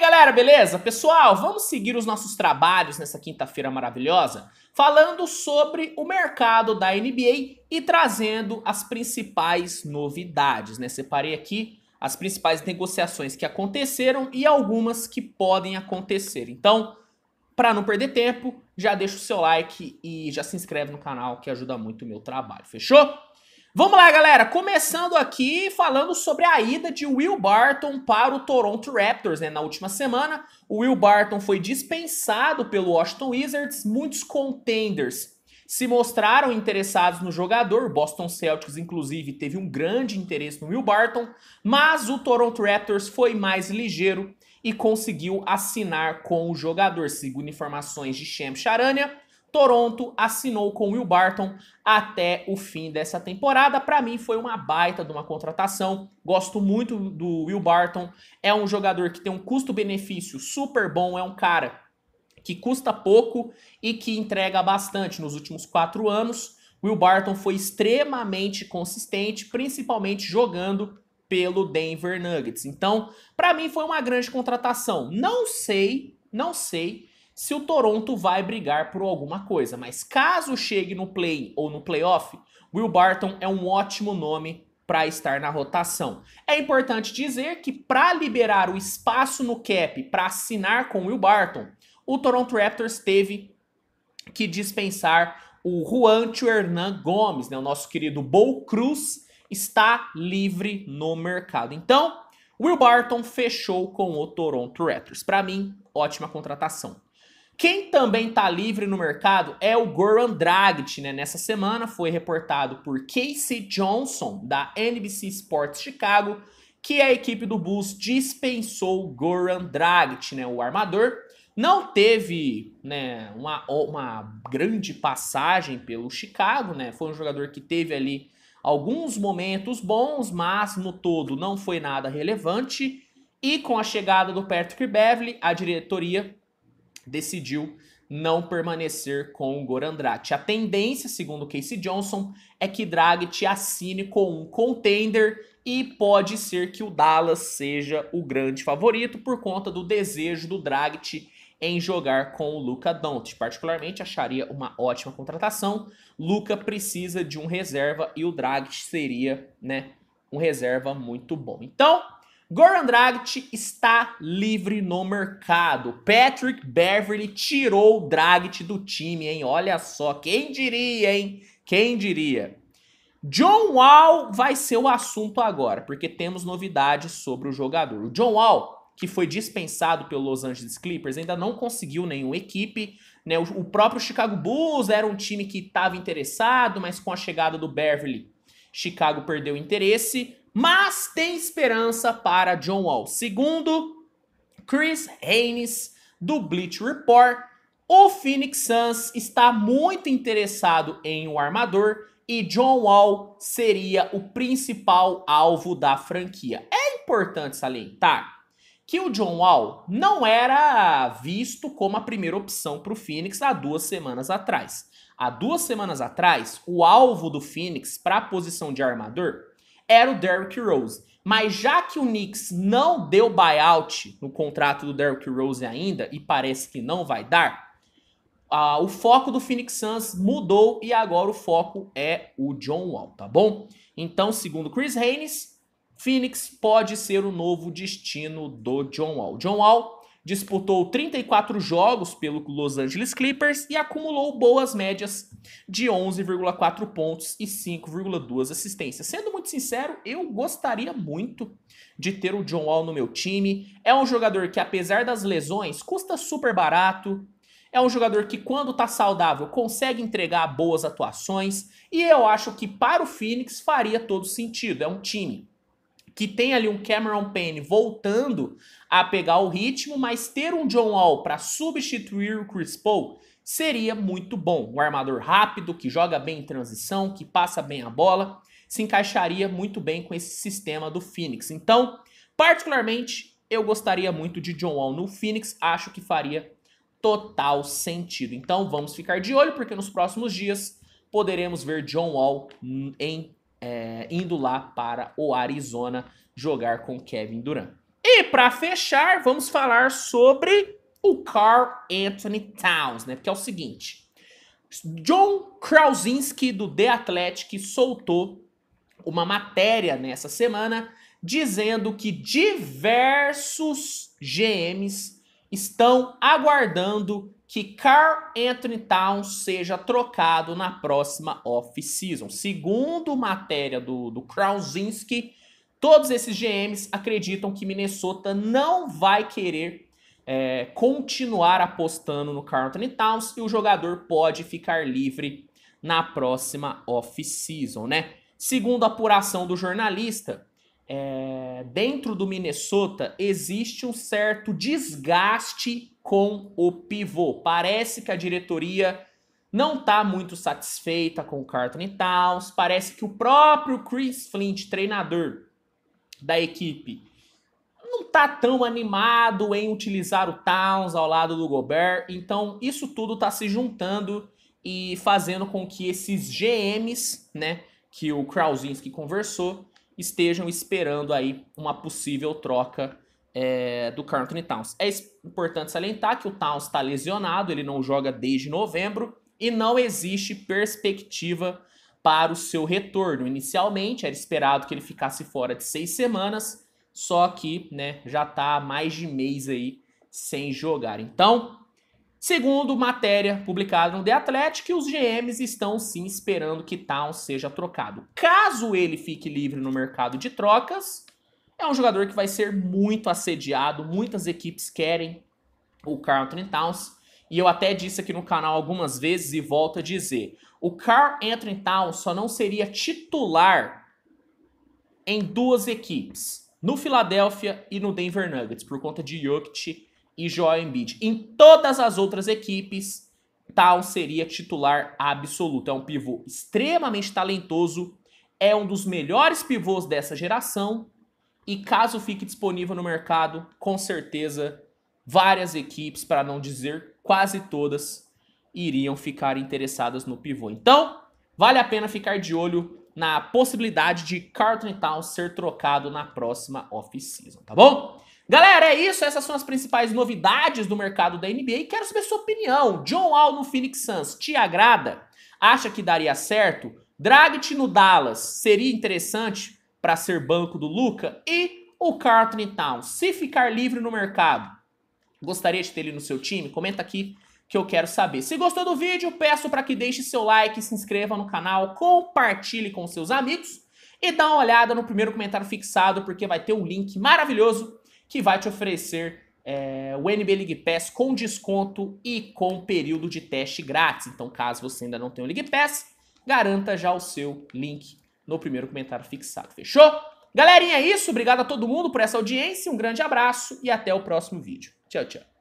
aí, galera, beleza? Pessoal, vamos seguir os nossos trabalhos nessa quinta-feira maravilhosa, falando sobre o mercado da NBA e trazendo as principais novidades, né? Separei aqui as principais negociações que aconteceram e algumas que podem acontecer. Então, para não perder tempo, já deixa o seu like e já se inscreve no canal que ajuda muito o meu trabalho. Fechou? Vamos lá, galera. Começando aqui falando sobre a ida de Will Barton para o Toronto Raptors, né? Na última semana, o Will Barton foi dispensado pelo Washington Wizards. Muitos contenders se mostraram interessados no jogador. O Boston Celtics, inclusive, teve um grande interesse no Will Barton, mas o Toronto Raptors foi mais ligeiro e conseguiu assinar com o jogador, segundo informações de Shem Charania. Toronto assinou com Will Barton até o fim dessa temporada. Para mim foi uma baita de uma contratação. Gosto muito do Will Barton. É um jogador que tem um custo-benefício super bom. É um cara que custa pouco e que entrega bastante nos últimos quatro anos. Will Barton foi extremamente consistente, principalmente jogando pelo Denver Nuggets. Então, para mim foi uma grande contratação. Não sei, não sei se o Toronto vai brigar por alguma coisa. Mas caso chegue no play ou no playoff, Will Barton é um ótimo nome para estar na rotação. É importante dizer que para liberar o espaço no cap para assinar com Will Barton, o Toronto Raptors teve que dispensar o Juancho Hernan Gomes, né? O nosso querido Bo Cruz está livre no mercado. Então, Will Barton fechou com o Toronto Raptors. Para mim, ótima contratação. Quem também está livre no mercado é o Goran Dragic, né? Nessa semana foi reportado por Casey Johnson, da NBC Sports Chicago, que a equipe do Bulls dispensou o Goran Dragic, né? O armador não teve né, uma, uma grande passagem pelo Chicago, né? Foi um jogador que teve ali alguns momentos bons, mas no todo não foi nada relevante. E com a chegada do Patrick Beverly, a diretoria decidiu não permanecer com o Gorandrat. A tendência, segundo Casey Johnson, é que Dragic assine com um contender e pode ser que o Dallas seja o grande favorito por conta do desejo do Dragic em jogar com o Luca Doncic. Particularmente acharia uma ótima contratação. Luca precisa de um reserva e o Dragic seria, né, um reserva muito bom. Então, Goran Dragic está livre no mercado. Patrick Beverly tirou o Dragic do time, hein? Olha só, quem diria, hein? Quem diria? John Wall vai ser o assunto agora, porque temos novidades sobre o jogador. O John Wall, que foi dispensado pelo Los Angeles Clippers, ainda não conseguiu nenhuma equipe. Né? O próprio Chicago Bulls era um time que estava interessado, mas com a chegada do Beverly, Chicago perdeu interesse. Mas tem esperança para John Wall. Segundo Chris Haynes, do Bleach Report, o Phoenix Suns está muito interessado em um armador e John Wall seria o principal alvo da franquia. É importante salientar que o John Wall não era visto como a primeira opção para o Phoenix há duas semanas atrás. Há duas semanas atrás, o alvo do Phoenix para a posição de armador era o Derrick Rose. Mas já que o Knicks não deu buyout no contrato do Derrick Rose ainda, e parece que não vai dar, uh, o foco do Phoenix Suns mudou e agora o foco é o John Wall, tá bom? Então, segundo Chris Haynes, Phoenix pode ser o novo destino do John Wall. John Wall disputou 34 jogos pelo Los Angeles Clippers e acumulou boas médias de 11,4 pontos e 5,2 assistências. Sendo muito sincero, eu gostaria muito de ter o John Wall no meu time. É um jogador que, apesar das lesões, custa super barato. É um jogador que, quando tá saudável, consegue entregar boas atuações. E eu acho que para o Phoenix faria todo sentido. É um time que tem ali um Cameron Payne voltando a pegar o ritmo, mas ter um John Wall para substituir o Chris Paul seria muito bom. Um armador rápido, que joga bem em transição, que passa bem a bola, se encaixaria muito bem com esse sistema do Phoenix. Então, particularmente, eu gostaria muito de John Wall no Phoenix, acho que faria total sentido. Então, vamos ficar de olho porque nos próximos dias poderemos ver John Wall hum, em é, indo lá para o Arizona jogar com Kevin Durant. E para fechar, vamos falar sobre o Carl Anthony Towns, né? Porque é o seguinte, John Krasinski do The Athletic soltou uma matéria nessa semana dizendo que diversos GMs estão aguardando que Carl Anthony Towns seja trocado na próxima off-season. Segundo matéria do, do Krausinski, todos esses GMs acreditam que Minnesota não vai querer é, continuar apostando no Carl Anthony Towns e o jogador pode ficar livre na próxima off-season, né? Segundo a apuração do jornalista, é, dentro do Minnesota existe um certo desgaste com o pivô. Parece que a diretoria não está muito satisfeita com o e Towns. Parece que o próprio Chris Flint, treinador da equipe, não está tão animado em utilizar o Towns ao lado do Gobert. Então, isso tudo está se juntando e fazendo com que esses GMs, né, que o Krausinski conversou, estejam esperando aí uma possível troca é, do Carlton Towns. É importante salientar que o Towns está lesionado, ele não joga desde novembro e não existe perspectiva para o seu retorno. Inicialmente era esperado que ele ficasse fora de seis semanas, só que né, já está mais de mês aí sem jogar. Então, segundo matéria publicada no The Athletic, os GMs estão sim esperando que Towns seja trocado. Caso ele fique livre no mercado de trocas, é um jogador que vai ser muito assediado, muitas equipes querem o Carl Towns. E eu até disse aqui no canal algumas vezes e volto a dizer: o Carl Anthony Towns só não seria titular em duas equipes, no Philadelphia e no Denver Nuggets, por conta de Jokic e Joel Embiid. Em todas as outras equipes, Towns seria titular absoluto. É um pivô extremamente talentoso, é um dos melhores pivôs dessa geração e caso fique disponível no mercado, com certeza várias equipes, para não dizer quase todas, iriam ficar interessadas no pivô. Então, vale a pena ficar de olho na possibilidade de Carlton Town ser trocado na próxima off-season, tá bom? Galera, é isso. Essas são as principais novidades do mercado da NBA. Quero saber sua opinião. John Wall no Phoenix Suns te agrada? Acha que daria certo? Dragic no Dallas seria interessante? para ser banco do Luca e o Carlton Town, se ficar livre no mercado. Gostaria de ter ele no seu time? Comenta aqui que eu quero saber. Se gostou do vídeo, peço para que deixe seu like, se inscreva no canal, compartilhe com seus amigos e dá uma olhada no primeiro comentário fixado, porque vai ter um link maravilhoso que vai te oferecer é, o NB League Pass com desconto e com período de teste grátis. Então, caso você ainda não tenha o League Pass, garanta já o seu link no primeiro comentário fixado. Fechou? Galerinha, é isso. Obrigado a todo mundo por essa audiência. Um grande abraço e até o próximo vídeo. Tchau, tchau.